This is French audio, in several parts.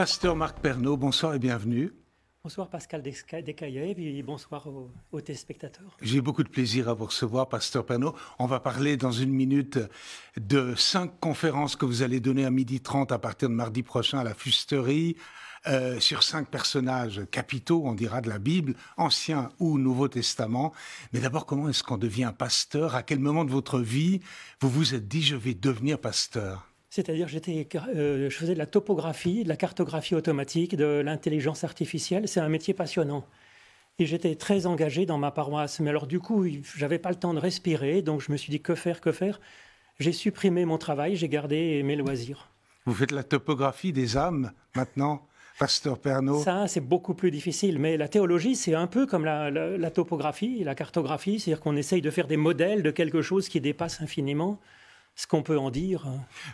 Pasteur Marc Pernaud, bonsoir et bienvenue. Bonsoir Pascal Descaillet et bonsoir aux, téléspectateurs. J'ai beaucoup de plaisir à vous recevoir, Pasteur Pernaud. On va parler dans une minute de cinq conférences que vous allez donner à 12h30 à partir de mardi prochain à la Fusterie. Euh, sur cinq personnages capitaux, on dira, de la Bible, Ancien ou Nouveau Testament. Mais d'abord, comment est-ce qu'on devient pasteur À quel moment de votre vie vous vous êtes dit, je vais devenir pasteur c'est-à-dire, j'étais, euh, je faisais de la topographie, de la cartographie automatique, de l'intelligence artificielle. C'est un métier passionnant. Et j'étais très engagé dans ma paroisse. Mais alors, du coup, je n'avais pas le temps de respirer. Donc, je me suis dit, que faire, que faire J'ai supprimé mon travail, j'ai gardé mes loisirs. Vous faites la topographie des âmes maintenant Pasteur Pernot. Ça, c'est beaucoup plus difficile. Mais la théologie, c'est un peu comme la, la topographie, la cartographie, c'est-à-dire qu'on essaye de faire des modèles de quelque chose qui dépasse infiniment ce qu'on peut en dire.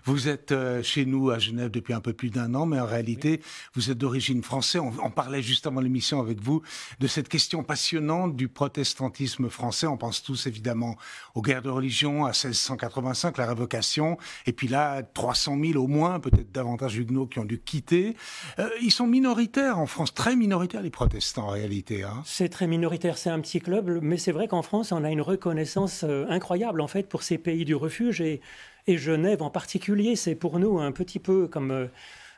Vous êtes euh, chez nous à Genève depuis un peu plus d'un an, mais en réalité, vous êtes d'origine française. On, parlait juste avant l'émission avec vous de cette question passionnante du protestantisme français. On pense tous évidemment aux guerres de religion, à 1685, la révocation, et puis là, 300 000 au moins, peut-être davantage huguenots qui ont dû quitter. Euh, ils sont minoritaires en France, très minoritaires les protestants en réalité. Hein. C'est très minoritaire, c'est un petit club, mais c'est vrai qu'en France, on a une reconnaissance euh, incroyable en fait pour ces pays du refuge et et Genève en particulier, c'est pour nous un petit peu comme euh,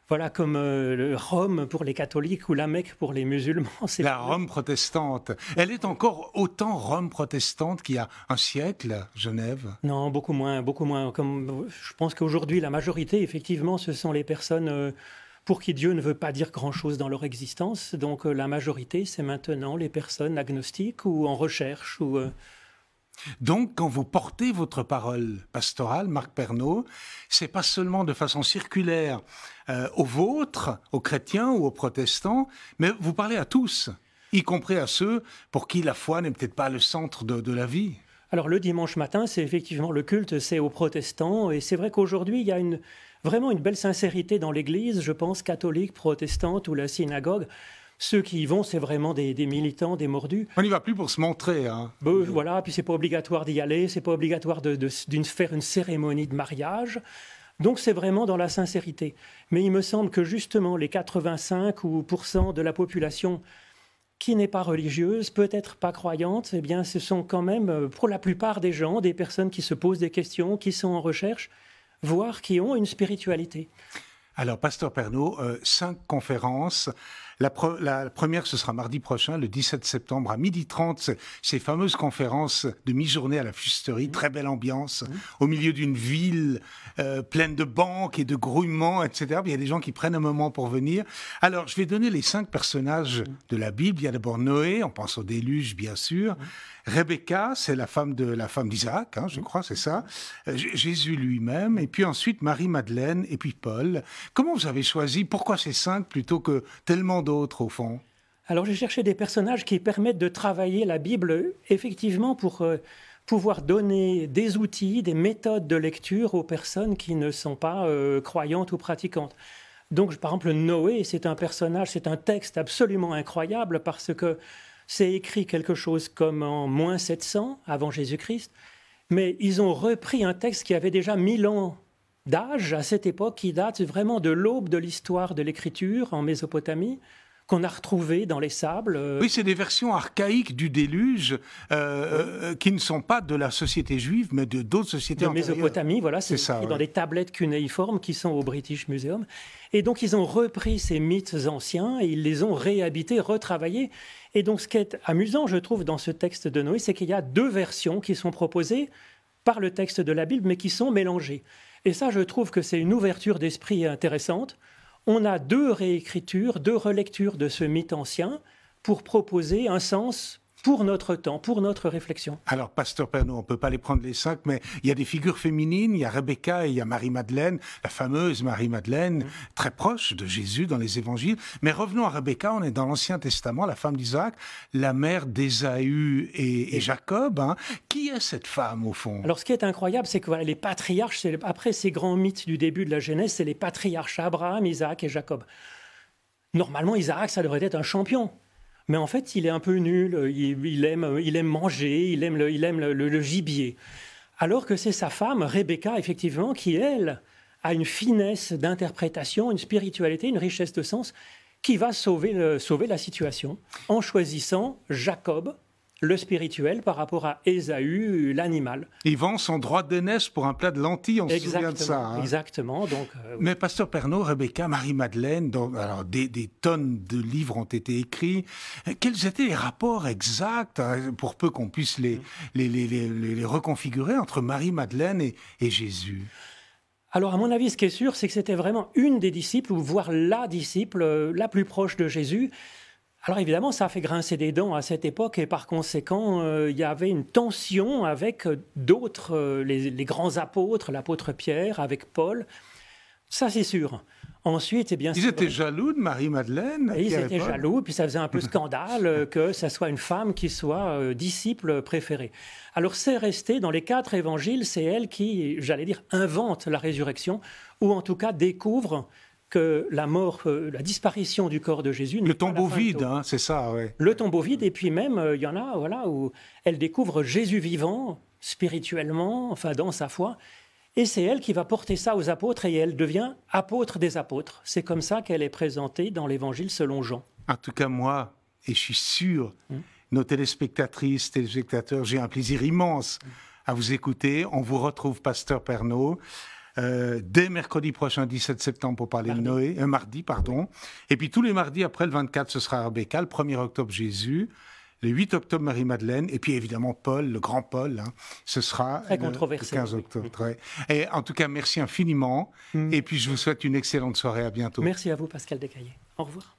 voilà comme euh, Rome pour les catholiques ou la Mecque pour les musulmans. La Rome protestante. Elle est encore autant Rome protestante qu'il y a un siècle, Genève Non, beaucoup moins, beaucoup moins. Comme je pense qu'aujourd'hui la majorité, effectivement, ce sont les personnes. Euh, pour qui Dieu ne veut pas dire grand-chose dans leur existence. Donc la majorité, c'est maintenant les personnes agnostiques ou en recherche ou donc, quand vous portez votre parole pastorale, Marc Pernaud, c'est pas seulement de façon circulaire euh, aux vôtres, aux chrétiens ou aux protestants, mais vous parlez à tous, y compris à ceux pour qui la foi n'est peut-être pas le centre de, la vie. Alors le dimanche matin, c'est effectivement le culte, c'est aux protestants, et c'est vrai qu'aujourd'hui, il y a vraiment une belle sincérité dans l'Église, je pense, catholique, protestante ou la synagogue. Ceux qui y vont, c'est vraiment des, militants, des mordus. On n'y va plus pour se montrer. Hein. voilà, puis c'est pas obligatoire d'y aller, c'est pas obligatoire de, faire une cérémonie de mariage. Donc c'est vraiment dans la sincérité. Mais il me semble que justement les 85 ou de la population qui n'est pas religieuse, peut-être pas croyante, eh bien ce sont quand même euh, pour la plupart des gens des personnes qui se posent des questions, qui sont en recherche, voire qui ont une spiritualité. Alors, Pasteur Pernaud, euh, cinq conférences. La, première, ce sera mardi prochain, le 17 septembre à 12h30, ces fameuses conférences de mi-journée à la fusterie, mmh. très belle ambiance, mmh. au milieu d'une ville euh, pleine de banques et de grouillements, etc. Il y a des gens qui prennent un moment pour venir. Alors, je vais donner les cinq personnages mmh. de la Bible. Il y a d'abord Noé, on pense au déluge, bien sûr. Rebecca, c'est la femme de la femme d'Isaac, hein, je crois, c'est ça. Euh, Jésus lui-même, et puis ensuite Marie-Madeleine, et puis Paul. Comment vous avez choisi Pourquoi ces cinq plutôt que tellement d'autres, au fond Alors, j'ai cherché des personnages qui permettent de travailler la Bible, effectivement, pour euh, pouvoir donner des outils, des méthodes de lecture aux personnes qui ne sont pas euh, croyantes ou pratiquantes. Donc, par exemple, Noé, c'est un personnage, c'est un texte absolument incroyable parce que c'est écrit quelque chose comme en moins 700 avant Jésus-Christ, mais ils ont repris un texte qui avait déjà 1000 ans d'âge à cette époque qui date vraiment de l'aube de l'histoire de l'écriture en Mésopotamie qu'on a retrouvé dans les sables. Euh, oui, c'est des versions archaïques du déluge euh, euh, qui ne sont pas de la société juive, mais de d'autres sociétés. en Mésopotamie, voilà, c'est ça. Dans les des tablettes cunéiformes qui sont au British Museum. Et donc, ils ont repris ces mythes anciens et ils les ont réhabités, retravaillés. Et donc, ce qui est amusant, je trouve, dans ce texte de Noé, c'est qu'il y a deux versions qui sont proposées par le texte de la Bible, mais qui sont mélangées. Et ça, je trouve que c'est une ouverture d'esprit intéressante. On a deux réécritures, deux relectures de ce mythe ancien pour proposer un sens pour notre temps, pour notre réflexion. Alors, Pasteur Pernod, on ne peut pas les prendre les cinq, mais il y a des figures féminines, il y a Rebecca et il y a Marie-Madeleine, la fameuse Marie-Madeleine, mm. très proche de Jésus dans les évangiles. Mais revenons à Rebecca, on est dans l'Ancien Testament, la femme d'Isaac, la mère d'Ésaü et, Jacob. Hein. Qui est cette femme, au fond Alors, ce qui est incroyable, c'est que les patriarches, après ces grands mythes du début de la Genèse, c'est les patriarches Abraham, Isaac et Jacob. Normalement, Isaac, ça devrait être un champion mais en fait, il est un peu nul, euh, il, aime, euh, il aime manger, il aime le, il aime gibier. Alors que c'est sa femme, Rebecca, effectivement, qui, elle, a une finesse d'interprétation, une spiritualité, une richesse de sens qui va sauver la situation en choisissant Jacob, le spirituel par rapport à Ésaü, l'animal. Il vend son droit naissance pour un plat de lentilles, on exactement, se souvient de ça. Hein. Exactement. Donc, euh, Mais Pasteur Pernaud, Rebecca, Marie-Madeleine, des, tonnes de livres ont été écrits. Euh, quels étaient les rapports exacts, hein, pour peu qu'on puisse les, reconfigurer, entre Marie-Madeleine et, Jésus alors, à mon avis, ce qui est sûr, c'est que c'était vraiment une des disciples, ou voire la disciple euh, la plus proche de Jésus. Alors évidemment, ça a fait grincer des dents à cette époque et par conséquent, euh, il y avait une tension avec euh, d'autres, euh, les, grands apôtres, l'apôtre Pierre, avec Paul. Ça, c'est sûr. Ensuite, eh bien, ils étaient jaloux de Marie-Madeleine. Ils étaient jaloux, puis ça faisait un peu scandale que ce soit une femme qui soit disciple préférée. Alors c'est resté dans les quatre évangiles, c'est elle qui, j'allais dire, invente la résurrection, ou en tout cas découvre que la mort, euh, la disparition du corps de Jésus. Le tombeau vide, hein, c'est ça, ouais. Le tombeau vide, et puis même, euh, il y en a, voilà, où elle découvre Jésus vivant, spirituellement, enfin, dans sa foi. Et c'est elle qui va porter ça aux apôtres et elle devient apôtre des apôtres. C'est comme ça qu'elle est présentée dans l'évangile selon Jean. En tout cas, moi, et je suis sûr, mm. nos téléspectatrices, téléspectateurs, j'ai un plaisir immense à vous écouter. On vous retrouve, Pasteur Pernaud. Euh, dès mercredi prochain, 17 septembre, pour parler de Noé, un euh, mardi, pardon. Et puis tous les mardis après le 24, ce sera Rebecca, le 1er octobre, Jésus. Le 8 octobre, Marie-Madeleine, et puis évidemment Paul, le grand Paul, hein. ce sera euh, le 15 octobre. Et en tout cas, merci infiniment, mm. et puis je vous souhaite une excellente soirée, à bientôt. Merci à vous, Pascal Descaillés. Au revoir.